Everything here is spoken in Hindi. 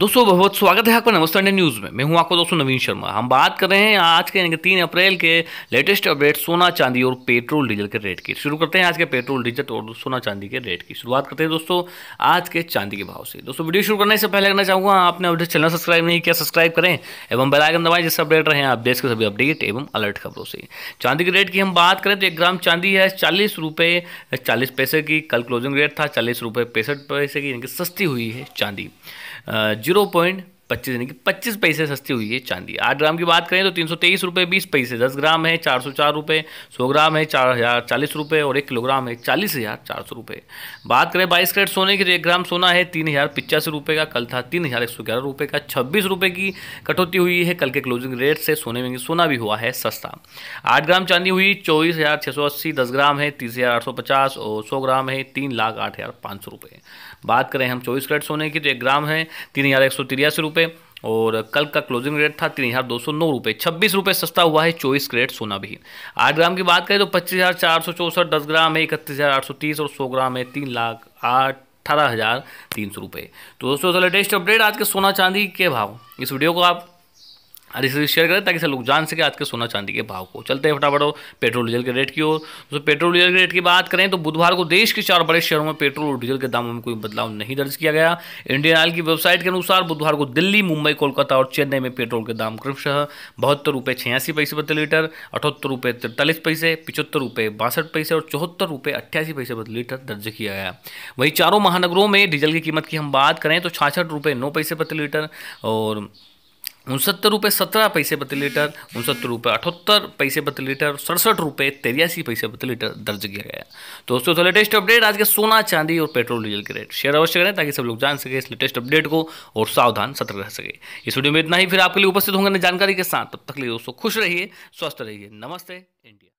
दोस्तों बहुत बहुत स्वागत है आपका नमस्ते इंडिया न्यूज़ में मैं हूं आपको दोस्तों नवीन शर्मा हम बात कर रहे हैं आज के यानी कि तीन अप्रैल के लेटेस्ट अपडेट सोना चांदी और पेट्रोल डीजल के रेट की शुरू करते हैं आज के पेट्रोल डीजल और सोना चांदी के रेट की शुरुआत करते हैं दोस्तों आज के चांदी के भाव से दोस्तों वीडियो शुरू करने से पहले करना चाहूँगा आपने अपडेट चैनल सब्सक्राइब नहीं किया सब्सक्राइब करें एवं बेलाइकन दबाएं जिससे अपडेट रहे आप देश के सभी अपडेट एवं अलर्ट खबरों से चांदी के रेट की हम बात करें तो एक ग्राम चांदी है चालीस रुपये चालीस पैसे की कल क्लोजिंग रेट था चालीस रुपये पैंसठ पैसे की यानी कि सस्ती हुई है चांदी 0.0 पच्चीस यानी कि पच्चीस पैसे सस्ती हुई है चांदी आठ ग्राम की बात करें तो तीन सौ तेईस रुपये बीस पैसे दस ग्राम है चार सौ चार रुपये सौ ग्राम है चार हज़ार चालीस रुपये और एक किलोग्राम है चालीस हज़ार चार सौ रुपये बात करें बाईस कैरेट सोने की तो एक ग्राम सोना है तीन हज़ार पिचासी रुपये का कल था तीन हज़ार एक सौ ग्यारह रुपये का छब्बीस रुपये की कटौती हुई है कल के क्लोजिंग रेट से सोने में सोना भी हुआ है सस्ता आठ ग्राम चांदी हुई चौबीस हज़ार छः सौ अस्सी दस ग्राम है तीस हज़ार आठ सौ पचास और सौ ग्राम है तीन लाख आठ हज़ार पाँच सौ रुपये बात करें हम चौबीस कैरेट सोने की तो एक ग्राम है तीन हज़ार एक सौ तिरासी रुपये रुपये और कल का क्लोजिंग रेट था तीन हज़ार दो सौ नौ रुपये छब्बीस रुपये सस्ता हुआ है चौबीस ग्रेड सोना भी आठ ग्राम की बात करें तो पच्चीस हज़ार चार सौ चौंसठ दस ग्राम है इकतीस हज़ार आठ सौ तीस और सौ ग्राम है तीन लाख आठ अठारह हज़ार तीन सौ रुपये तो दोस्तों लेटेस्ट अपडेट आज के सोना चांदी के भाव इस वीडियो को आप और इसे शेयर करें ताकि सब लोग जान सके आज के सोना चांदी के भाव को चलते हैं फटाफट पेट्रोल डीजल के रेट की ओर तो पेट्रोल डीजल के रेट की बात करें तो बुधवार को देश के चार बड़े शहरों में पेट्रोल और डीजल के दामों में कोई बदलाव नहीं दर्ज किया गया इंडियन ऑयल की वेबसाइट के अनुसार बुधवार को दिल्ली मुंबई कोलकाता और चेन्नई में पेट्रोल के दाम क्रमशः बहत्तर रुपये छियासी पैसे प्रति लीटर अठहत्तर रुपये तिरतालीस पैसे पिचहत्तर रुपये बासठ पैसे और चौहत्तर रुपये अट्ठासी पैसे प्रति लीटर दर्ज किया गया वहीं चारों महानगरों में डीजल की कीमत की हम बात करें तो छाछठ रुपये नौ पैसे प्रति लीटर और उनसत्तर रुपये सत्रह पैसे प्रति लीटर उनसत्तर रुपये अठहत्तर पैसे प्रति लीटर सड़सठ रुपये तिरासी पैसे प्रति लीटर दर्ज किया गया तो दोस्तों तो लेटेस्ट अपडेट आज के सोना चांदी और पेट्रोल डीजल के रेट शेयर अवश्य करें ताकि सब लोग जान सके इस लेटेस्ट अपडेट को और सावधान सतर्क रह सके इस वीडियो में इतना ही फिर आपके लिए उपस्थित होंगे जानकारी के साथ तब तक लिए दोस्तों खुश रहिए स्वस्थ रहिए नमस्ते इंडिया